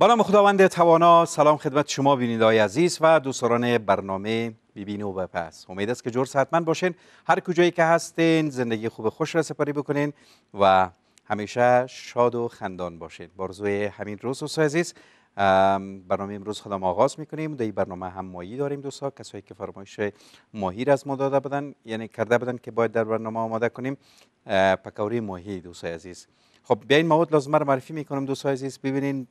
بنام نام خداوند توانا سلام خدمت شما های عزیز و دوستان برنامه بیبین و بپس امید است که جور حتما باشین هر کجایی که هستین زندگی خوب خوش را سپاری بکنین و همیشه شاد و خندان باشین با همین روز و عزیز برنامه امروز ما آغاز میکنیم در این برنامه هم ماهی داریم دوستا کسایی که فرمایش ماهی را از ما داده بدن یعنی کرده بدن که باید در برنامه آماده کنیم پکوری ماهی دوستای عزیز خب بیاین مواد لازمه رو معرفی میکنم دوستای عزیز ببینین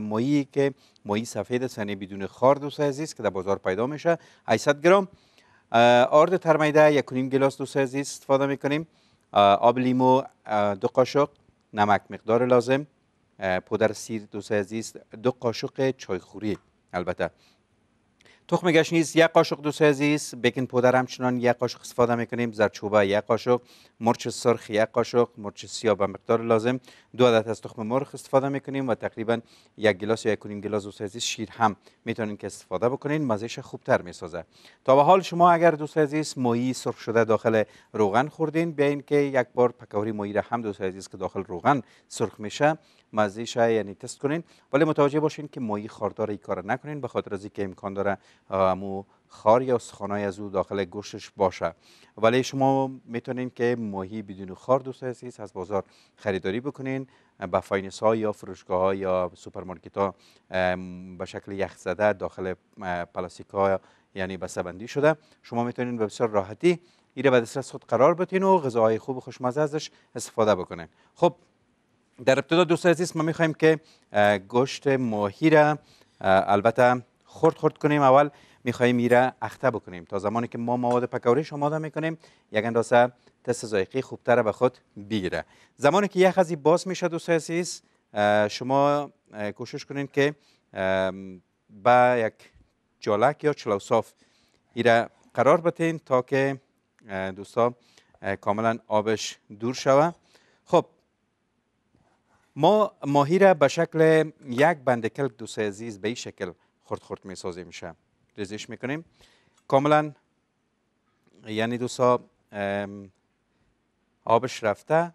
مایی که مایی سفید سنی بدون خار دوستای عزیز که در بازار پیدا میشه 800 گرم آرد ترمیده نیم گلاس دو عزیز استفاده میکنیم آب لیمو دو قاشق نمک مقدار لازم پودر سیر دوستای عزیز دو قاشق چایخوری البته تخم گشنیز یک قاشق دوست عزیز بیکن پودر همچنان یک قاشق استفاده میکنیم زرچوبه یک قاشق مرچ سرخ یک قاشق مرچ سیاه به مقدار لازم دو عدد از تخم مرغ استفاده میکنیم و تقریبا یک گلاس یا یک کنیم گلاس دوست شیر هم میتونین که استفاده بکنین مزهش خوبتر میسازه تا به حال شما اگر دوست عزیز ماهی سرخ شده داخل روغن خوردین بیاین که یک بار پکوری ماهی را هم دوست عزیز که داخل روغن سرخ میشه مزهش یعنی تست کنین ولی متوجه باشین که ماهی خاردار ای کار نکنین به خاطر از اینکه امکان داره امو خار یا سخانه از او داخل گوشش باشه ولی شما میتونین که ماهی بدون خار دوست از بازار خریداری بکنین به فاینس ها یا فروشگاه ها یا سوپرمارکت ها به شکل یخ زده داخل پلاستیک ها یعنی بسته بندی شده شما میتونین به بسیار راحتی ایره به دسترس خود قرار بتین و غذاهای خوب و خوشمزه ازش استفاده بکنین خب در ابتدا دوست عزیز ما میخوایم که گوشت ماهی را البته خرد خرد کنیم اول میخواهیم میره اخته بکنیم تا زمانی که ما مواد پکوریش آماده میکنیم یک اندازه تست زایقی خوبتر به خود بگیره زمانی که یک از باز میشه دوست عزیز شما کوشش کنین که با یک جالک یا چلوصاف ایره قرار بتین تا که دوستا کاملا آبش دور شوه خب ما ماهی را به شکل یک بند کلک دوست عزیز به این شکل خرد خرد میسازیم میشه ریزش میکنیم کاملا یعنی دوستا آبش رفته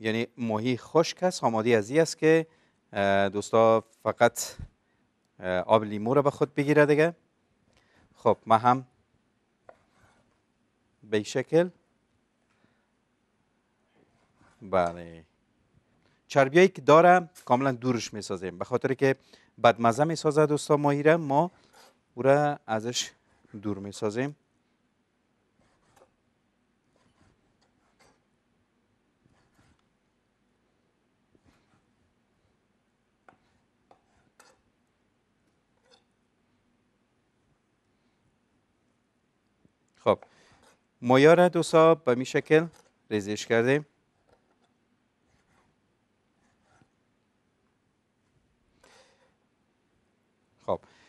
یعنی ماهی خشک است آماده ازی است که دوستا فقط آب لیمو رو به خود بگیره دیگه خب ما هم به شکل بله هایی که داره کاملا دورش میسازیم به خاطر که بدمزه میسازه دوستا ماهی را ما او را ازش دور میسازیم خب مایا را دوستا به می شکل ریزش کردیم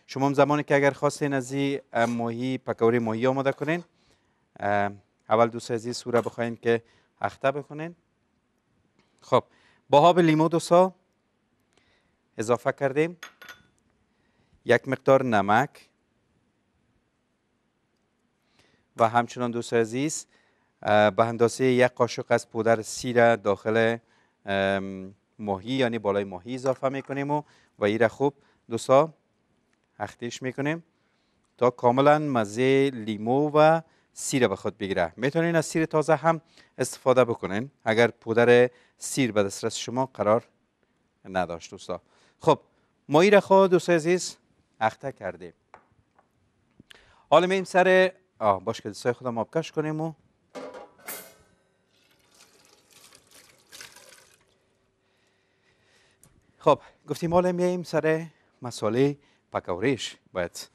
شما هم زمانی که اگر خواستین از ماهی پکوری ماهی آماده کنین اول دوست عزیز او سوره بخواهیم که اخته بکنین خب هاب لیمو دو سا اضافه کردیم یک مقدار نمک و همچنان دوست عزیز به اندازه یک قاشق از پودر سیر داخل ماهی یعنی بالای ماهی اضافه میکنیم و و این را خوب دوستا اختیش میکنیم تا کاملا مزه لیمو و سیر به خود بگیره میتونین از سیر تازه هم استفاده بکنین اگر پودر سیر به دسترس شما قرار نداشت دوستا خب ما این خود دوستای عزیز اخته کردیم حالا سر آه باش که دوستای خودم آبکش کنیم و خب گفتیم حالا میایم سر مساله پکوریش باید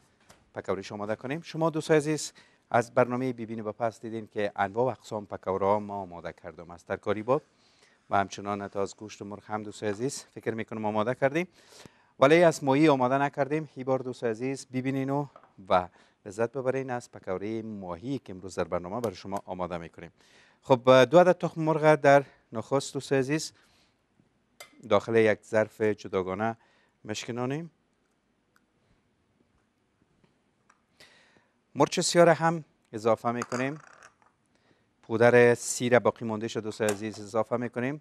پکوریش آماده کنیم شما دوستای عزیز از برنامه بیبین و پس دیدین که انواع و اقسام پکورا ما آماده کردم از ترکاری باب و همچنان تا از گوشت و مرغ هم دوست عزیز فکر میکنم آماده کردیم ولی از ماهی آماده نکردیم هی بار دوست عزیز ببینین و و لذت ببرین از پکوره ماهی که امروز در برنامه برای شما آماده میکنیم خب دو عدد تخم مرغ در نخست دوست عزیز داخل یک ظرف جداگانه مشکنانیم مرچ سیاه هم اضافه میکنیم پودر سیر باقی مانده شد دوست عزیز اضافه میکنیم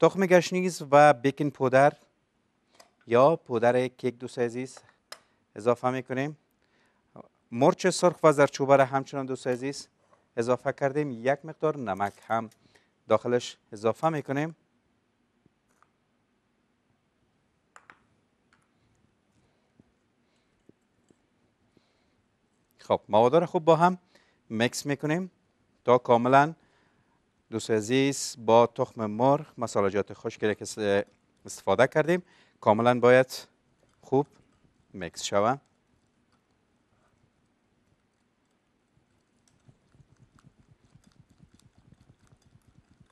تخم گشنیز و بیکن پودر یا پودر کیک دوست عزیز اضافه میکنیم مرچ سرخ و زرچوبه را همچنان دوست عزیز اضافه کردیم یک مقدار نمک هم داخلش اضافه میکنیم خب مواد رو خوب با هم مکس میکنیم تا کاملا دوست عزیز با تخم مرغ مسالجات خشکی که استفاده کردیم کاملا باید خوب مکس شوه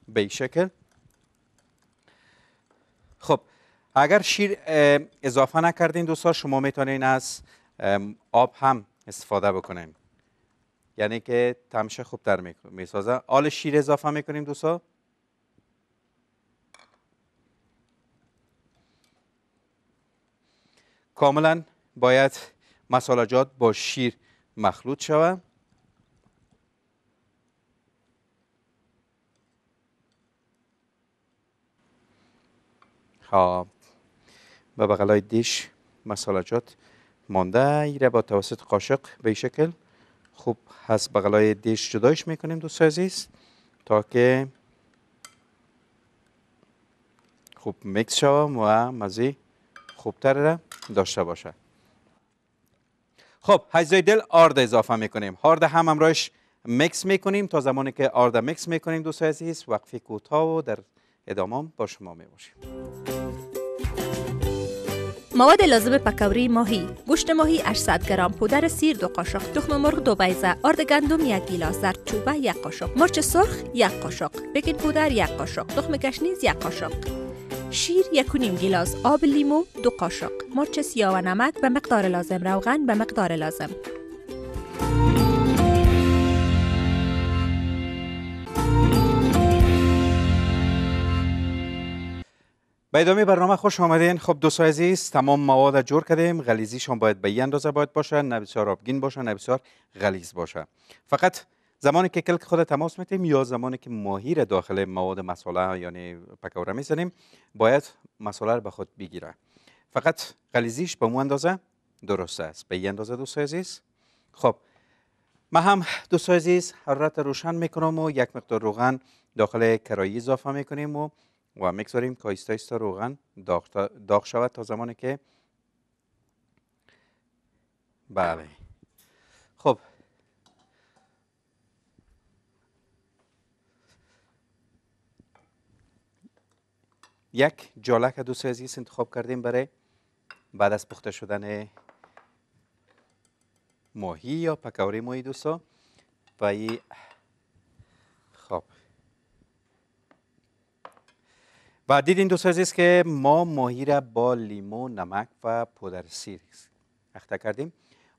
به این شکل خب اگر شیر اضافه نکردین دوستان شما میتونین از آب هم استفاده بکنیم یعنی که تمشه خوب در میسازه آل شیر اضافه میکنیم دوستا کاملا باید مسالجات با شیر مخلوط شود خب به بغلای دیش مسالجات مانده ای را با توسط قاشق به شکل خوب هست بغلای دیش جدایش میکنیم دوست عزیز تا که خوب میکس شوم و مزی خوبتر را داشته باشه خب هیزای دل آرد اضافه میکنیم آرد هم همراهش میکس میکنیم تا زمانی که آرد میکس میکنیم دوست عزیز وقفی کوتاه و در ادامه با شما میباشیم مواد لازم پکوری ماهی گوشت ماهی 800 گرم پودر سیر دو قاشق تخم مرغ دو بیزه آرد گندم یک گیلاس زرد چوبه یک قاشق مرچ سرخ یک قاشق بگین پودر یک قاشق تخم گشنیز یک قاشق شیر یک و نیم گیلاس آب لیمو دو قاشق مرچ سیاه و نمک به مقدار لازم روغن به مقدار لازم به ادامه برنامه خوش آمدین خب سایزی عزیز تمام مواد جور کردیم غلیزیشان باید به اندازه باید باشه نه بسیار آبگین باشه نه بسیار غلیظ باشه فقط زمانی که کلک خود تماس میتیم یا زمانی که را داخل مواد مساله یعنی پکوره میزنیم باید مساله را به خود بگیره فقط غلیزیش به اون اندازه درست است به این اندازه دوست عزیز خب ما هم دوست عزیز حرارت روشن میکنم و یک مقدار روغن داخل کرایی اضافه میکنیم و و میگذاریم که آیستا روغن داغ شود تا زمانی که بله خب یک جالک دو عزیز انتخاب کردیم برای بعد از پخته شدن ماهی یا پکوری ماهی دوستا و این و دیدین دوست است که ما ماهی را با لیمو، نمک و پودر سیر اخته کردیم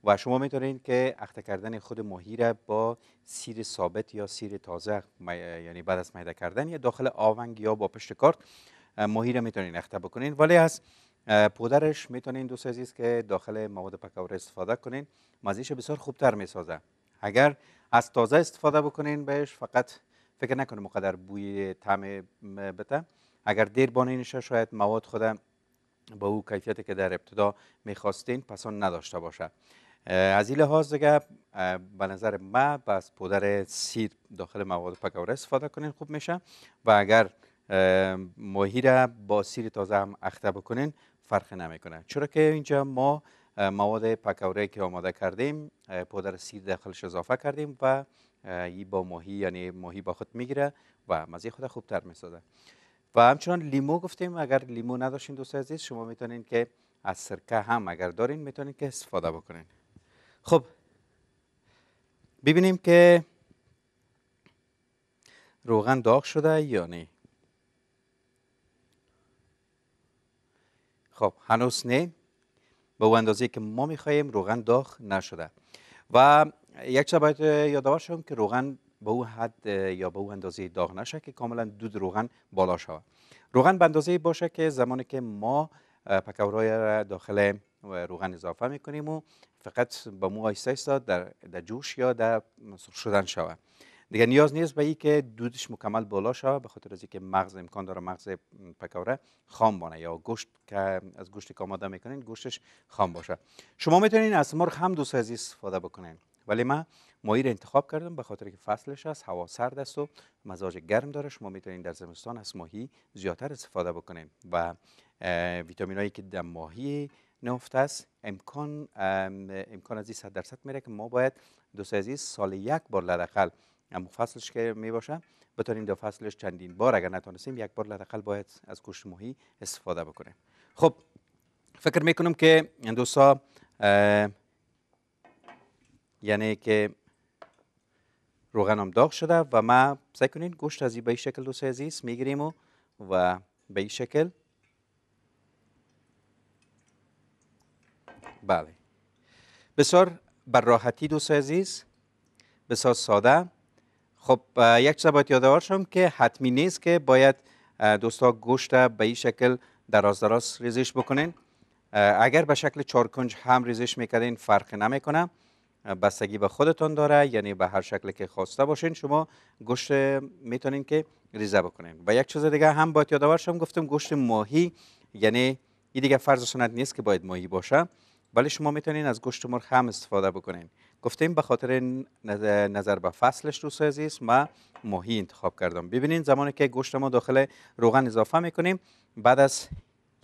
و شما میتونید که اخته کردن خود ماهی را با سیر ثابت یا سیر تازه یعنی بعد از میده کردن یا داخل آونگ یا با پشت کارت ماهی را میتونید اخته بکنید ولی از پودرش میتونید دوست است که داخل مواد پکوره استفاده کنید مزیش بسیار خوبتر میسازه اگر از تازه استفاده بکنین بهش فقط فکر نکنید مقدر بوی طعم بته اگر دیر نشه شاید مواد خودم با او کیفیتی که در ابتدا میخواستین پسان نداشته باشه از این لحاظ دیگه به نظر ما بس پودر سیر داخل مواد پکوره استفاده کنین خوب میشه و اگر ماهی را با سیر تازه هم اخته بکنین فرق نمیکنه چرا که اینجا ما مواد پکوره که آماده کردیم پودر سیر داخلش اضافه کردیم و این با ماهی یعنی ماهی با خود میگیره و مزی خود خوبتر میسازه و همچنان لیمو گفتیم اگر لیمو نداشتین دوست عزیز شما میتونین که از سرکه هم اگر دارین میتونین که استفاده بکنین خب ببینیم که روغن داغ شده یا نه خب هنوز نه به اون اندازه که ما میخواییم روغن داغ نشده و یک چیز باید یادآور شوم که روغن به او حد یا به او اندازه داغ نشه که کاملا دود روغن بالا شود روغن به اندازه باشه که زمانی که ما پکورای را داخل روغن اضافه میکنیم و فقط به مو آیسته در, جوش یا در سرخ شدن شود دیگه نیاز نیست به این که دودش مکمل بالا شود به خاطر از اینکه مغز امکان داره مغز پکوره خام بانه یا گوشت که از گوشت که آماده میکنین گوشتش خام باشه شما میتونین از مرغ هم دوست عزیز استفاده بکنین ولی ما ماهی انتخاب کردم به خاطر که فصلش است هوا سرد است و مزاج گرم داره شما میتونید در زمستان از ماهی زیادتر استفاده بکنیم و ویتامین هایی که در ماهی نفت است امکان امکان از 100 درصد میره که ما باید سه عزیز سال یک بار لدقل اما فصلش که می باشه بتونیم دو فصلش چندین بار اگر نتونستیم یک بار لدقل باید از گوشت ماهی استفاده بکنیم خب فکر میکنم که دوستا یعنی که روغنم داغ شده و ما سعی کنین گوشت از به شکل دوست عزیز میگیریم و و به این شکل بله بسیار بر راحتی دوست عزیز بسیار ساده خب یک چیز باید یادآور شم که حتمی نیست که باید دوستا گوشت به این شکل دراز دراز ریزش بکنین اگر به شکل چارکنج هم ریزش میکردین فرق نمیکنه بستگی به خودتان داره یعنی به هر شکلی که خواسته باشین شما گوشت میتونین که ریزه بکنین و یک چیز دیگه هم باید یادآور شم گفتم گوشت ماهی یعنی این دیگه فرض سنت نیست که باید ماهی باشه ولی شما میتونین از گوشت مرغ هم استفاده بکنین گفتیم به خاطر نظر به فصلش رو عزیز ما ماهی انتخاب کردم ببینین زمانی که گوشت ما داخل روغن اضافه میکنیم بعد از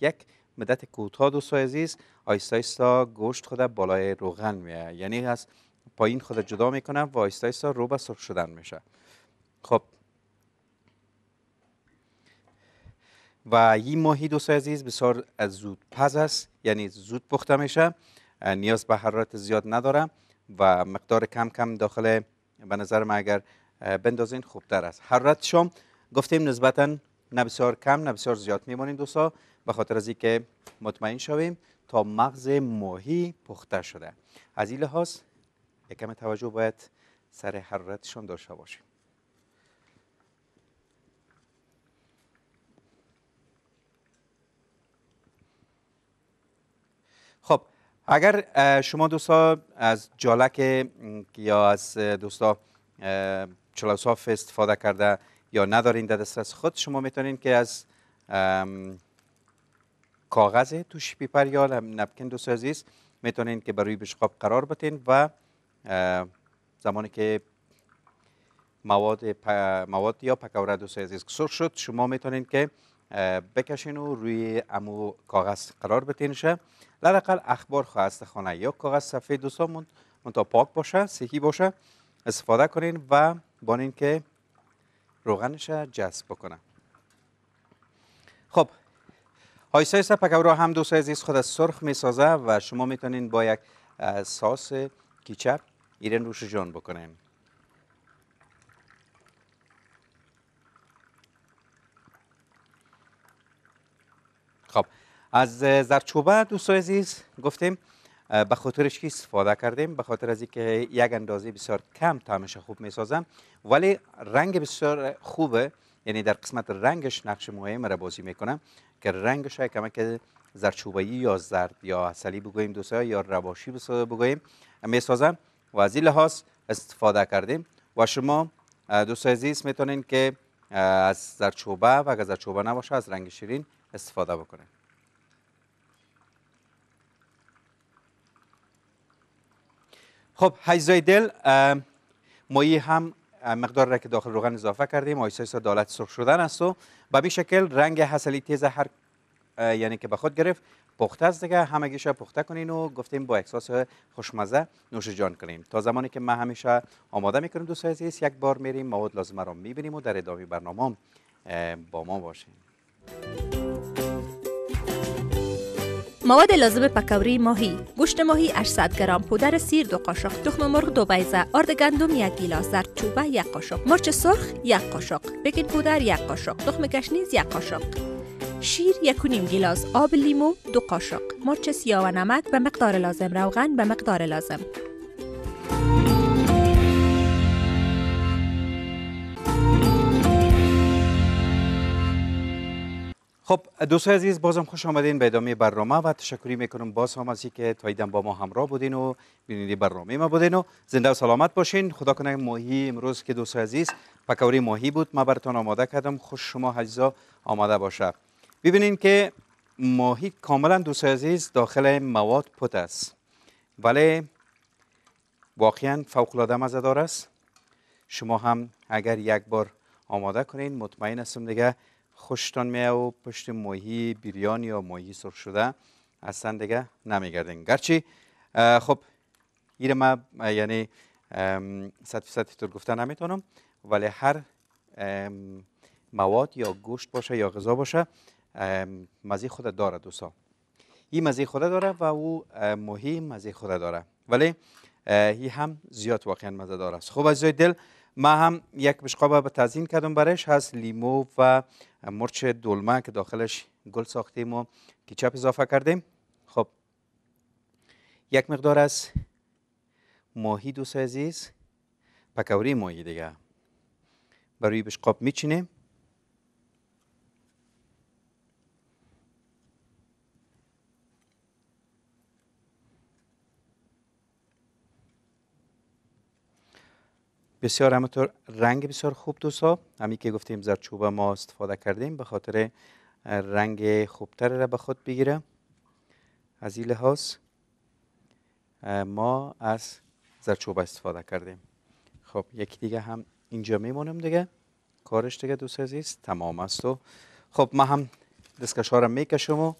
یک مدت کوتاه دوست عزیز آیستا آیستا گوشت خود بالای روغن میه یعنی از پایین خود جدا میکنم و آیستا آیستا رو به سرخ شدن میشه خب و این ماهی دوستای عزیز بسیار زود پز است یعنی زود پخته میشه نیاز به حرارت زیاد نداره و مقدار کم کم داخل به نظر من اگر بندازین خوبتر است حرارت شام گفتیم نسبتا نه بسیار کم نه بسیار زیاد میمانین دوستا به خاطر از اینکه مطمئن شویم تا مغز ماهی پخته شده از این لحاظ یکم توجه باید سر حرارتشان داشته باشیم خب اگر شما دوستا از جالک یا از دوستا چلاصاف استفاده کرده یا ندارین در دسترس خود شما میتونین که از کاغذ توش پیپر یا نپکن دو عزیز میتونین که برای بشقاب قرار بتین و زمانی که مواد, مواد یا پکوره دو عزیز سر شد شما میتونین که بکشین و روی امو کاغذ قرار بتینشه لرقل اخبار خواست خانه یا کاغذ سفید همون تا پاک باشه صحی باشه استفاده کنین و بانین که روغنش جذب بکنه خب های سپکو را هم دوست عزیز خود از سرخ می سازه و شما میتونین با یک ساس کیچپ ایرن روش جان بکنین خب از زرچوبه دوست عزیز گفتیم به خاطرش که استفاده کردیم به خاطر از اینکه یک اندازه بسیار کم تعمش خوب میسازم ولی رنگ بسیار خوبه یعنی در قسمت رنگش نقش مهم را بازی میکنه که رنگش کمک که زرچوبایی یا زرد یا اصلی بگوییم دوستا یا رواشی بگوییم میسازم و از لحاظ استفاده کردیم و شما دوستای عزیز میتونین که از زرچوبه و اگر زرچوبه نباشه از رنگ شیرین استفاده بکنید خب هیزای دل مایی هم مقدار را که داخل روغن اضافه کردیم آیسای سا دالت سرخ شدن است و به این شکل رنگ حسلی تیز هر یعنی که به خود گرفت پخته است دیگه همگیش پخته کنین و گفتیم با احساس خوشمزه نوش جان کنیم تا زمانی که ما همیشه آماده میکنیم دوستای عزیز یک بار میریم مواد لازمه را میبینیم و در ادامه برنامه با ما باشیم مواد لازم پکوری ماهی گوشت ماهی 800 گرم پودر سیر دو قاشق تخم مرغ دو بیزه آرد گندم یک گیلاس زردچوبه یک قاشق مرچ سرخ یک قاشق بکین پودر یک قاشق تخم گشنیز یک قاشق شیر یک و نیم گیلاس آب لیمو دو قاشق مرچ سیاه و نمک به مقدار لازم روغن به مقدار لازم خب دوستای عزیز بازم خوش آمدین به ادامه برنامه و تشکری میکنم باز هم از که تاییدن با ما همراه بودین و بینید برنامه ما بودین و زنده و سلامت باشین خدا کنه ماهی امروز که دوستای عزیز پکوری ماهی بود ما براتون آماده کردم خوش شما حجزا آماده باشه ببینین که ماهی کاملا دوستای عزیز داخل مواد پت است ولی واقعا فوق العاده مزه است شما هم اگر یک بار آماده کنین مطمئن هستم دیگه خوشتان میه و پشت ماهی بریان یا ماهی سرخ شده اصلا دیگه نمیگردین گرچه خب این ما یعنی صد فیصد طور گفته نمیتونم ولی هر مواد یا گوشت باشه یا غذا باشه مزه خود داره دوستا این مزه خود داره و او ماهی مزه خود داره ولی این هم زیاد واقعا مزه داره خب از دل ما هم یک بشقاب به تزین کردم برایش هست لیمو و مرچ دلمه که داخلش گل ساختیم و کیچپ اضافه کردیم خب یک مقدار از ماهی دوست عزیز پکوری ماهی دیگه برای بشقاب میچینیم بسیار رنگ بسیار خوب دوستا همین که گفتیم زرچوب ما استفاده کردیم به خاطر رنگ خوبتر را به خود بگیره از این لحاظ ما از زرچوب استفاده کردیم خب یک دیگه هم اینجا میمونم دیگه کارش دیگه دوست عزیز تمام است و خب ما هم دستکش ها را میکشم و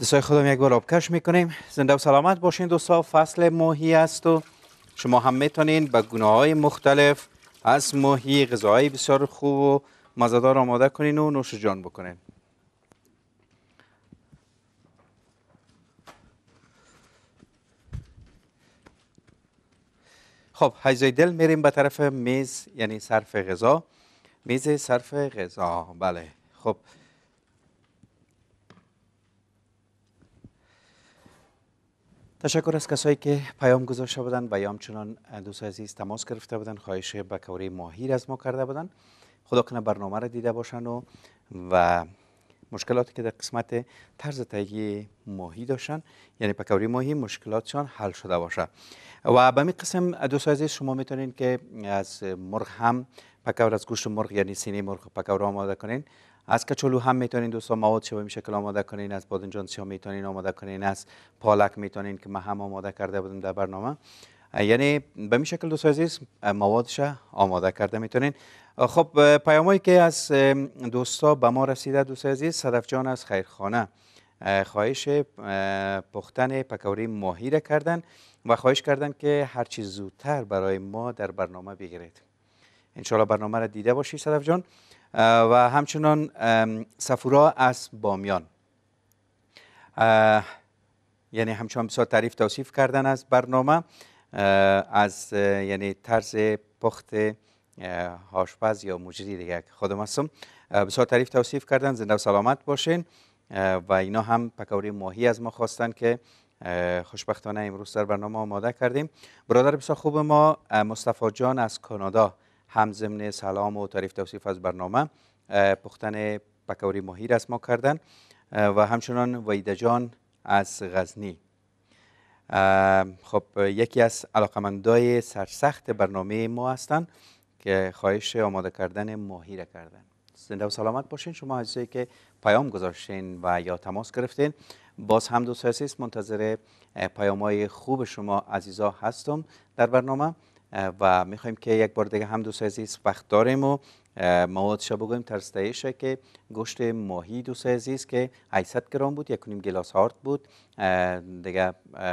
دستای خودم یک بار آبکش میکنیم زنده و سلامت باشین دوستا فصل ماهی است و شما هم میتونین به گناه های مختلف از ماهی غذاهای بسیار خوب و مزدار آماده کنین و نوش جان بکنین خب حیزای دل میریم به طرف میز یعنی صرف غذا میز صرف غذا بله خب تشکر از کسایی که پیام گذاشته بودن، و یا همچنان دوست عزیز تماس گرفته بودند خواهش به کوری ماهیر از ما کرده بودند خدا کنه برنامه را دیده باشند و و مشکلاتی که در قسمت طرز تهیه ماهی داشتن یعنی پکوری ماهی مشکلاتشان حل شده باشه و به می قسم دوست عزیز شما میتونین که از مرغ هم پکور از گوشت مرغ یعنی سینه مرغ پکور آماده کنین از کچلو هم میتونین دوستا مواد میشه شکل آماده کنین از بادنجان سیاه میتونین آماده کنین از پالک میتونین که ما هم آماده کرده بودیم در برنامه یعنی به می شکل دوست عزیز موادش آماده کرده میتونین خب پیامایی که از دوستا به ما رسیده دوست عزیز صدف جان از خیرخانه خواهش پختن پکوری ماهی را کردن و خواهش کردن که هر چیز زودتر برای ما در برنامه بگیرید انشالله برنامه را دیده باشی صدف جان و همچنان سفورا از بامیان یعنی همچنان بسیار تعریف توصیف کردن از برنامه از یعنی طرز پخت هاشپز یا مجری دیگه خودم هستم بسیار تعریف توصیف کردن زنده و سلامت باشین و اینا هم پکوری ماهی از ما خواستن که خوشبختانه امروز در برنامه آماده کردیم برادر بسیار خوب ما مصطفی جان از کانادا هم ضمن سلام و تعریف توصیف از برنامه پختن پکوری ماهی ما کردن و همچنان ویده جان از غزنی خب یکی از علاقمندای سرسخت برنامه ما هستند که خواهش آماده کردن ماهی را کردن زنده و سلامت باشین شما عزیزایی که پیام گذاشتین و یا تماس گرفتین باز هم دوست عزیز منتظر پیام های خوب شما عزیزا هستم در برنامه و میخوایم که یک بار دیگه هم دوست عزیز وقت داریم و موادش بگویم ترستایش که گوشت ماهی دوست عزیز که 800 گرام بود یک گلاس هارد بود دیگه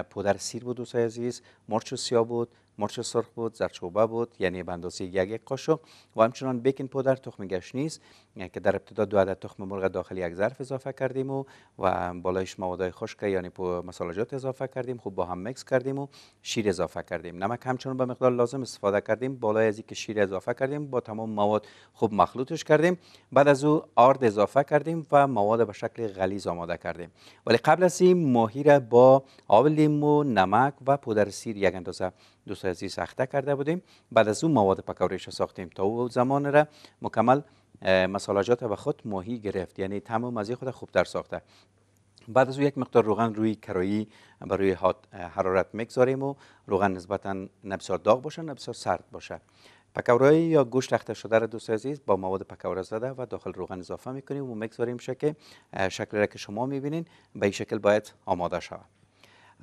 پودر سیر بود دوست عزیز مرچ سیاه بود مرچ سرخ بود زرچوبه بود یعنی به یک یک قاشق و همچنان بیکن پودر تخم گشنیز یعنی که در ابتدا دو عدد تخم مرغ داخل یک ظرف اضافه کردیم و و بالایش مواد خشک یعنی مسالجات اضافه کردیم خوب با هم مکس کردیم و شیر اضافه کردیم نمک همچنان به مقدار لازم استفاده کردیم بالای از که شیر اضافه کردیم با تمام مواد خوب مخلوطش کردیم بعد از او آرد اضافه کردیم و مواد به شکل غلیظ آماده کردیم ولی قبل از این ماهی با آب لیمو نمک و پودر سیر یک اندازه دوست عزیز سخته کرده بودیم بعد از اون مواد پکوریش ساختیم تا او زمان را مکمل مسالاجات به خود ماهی گرفت یعنی تمام از خود خوب در ساخته بعد از اون یک مقدار روغن روی کرایی برای حرارت میگذاریم و روغن نسبتا نبسار داغ باشه نبسار سرد باشه پکورایی یا گوشت تخته شده را دوست با مواد پکوره زده و داخل روغن اضافه میکنیم و میگذاریم شکل را که شما میبینین به این شکل باید آماده شود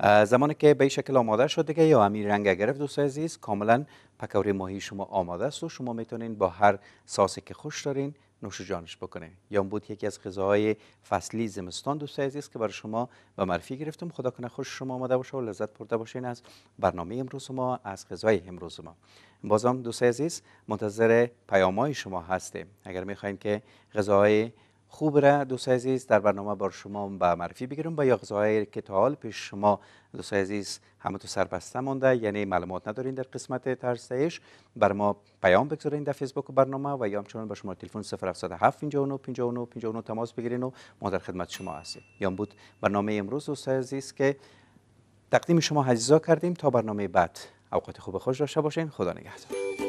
زمانی که به شکل آماده شد دیگه یا امیر رنگ گرفت دوست عزیز کاملا پکوری ماهی شما آماده است و شما میتونین با هر ساسی که خوش دارین نوش جانش بکنه یا بود یکی از غذاهای فصلی زمستان دوست عزیز که برای شما به معرفی گرفتم خدا کنه خوش شما آماده باشه و لذت برده باشین از برنامه امروز ما از غذای امروز ما بازم دوست عزیز منتظر پیامهای شما هستیم اگر میخواین که غذاهای خوب را دوستای عزیز در برنامه بار شما به معرفی بگیرم با یا غذاهایی که تا حال پیش شما دوست عزیز همه تو سربسته مانده یعنی معلومات ندارین در قسمت ترسیش بر ما پیام بگذارین در فیسبوک برنامه و یا همچنان به شما تلفن 0707 59 59 59 تماس بگیرین و ما در خدمت شما هستیم یا بود برنامه امروز دوستای عزیز که تقدیم شما هجزا کردیم تا برنامه بعد اوقات خوب خوش داشته باشین خدا نگهدار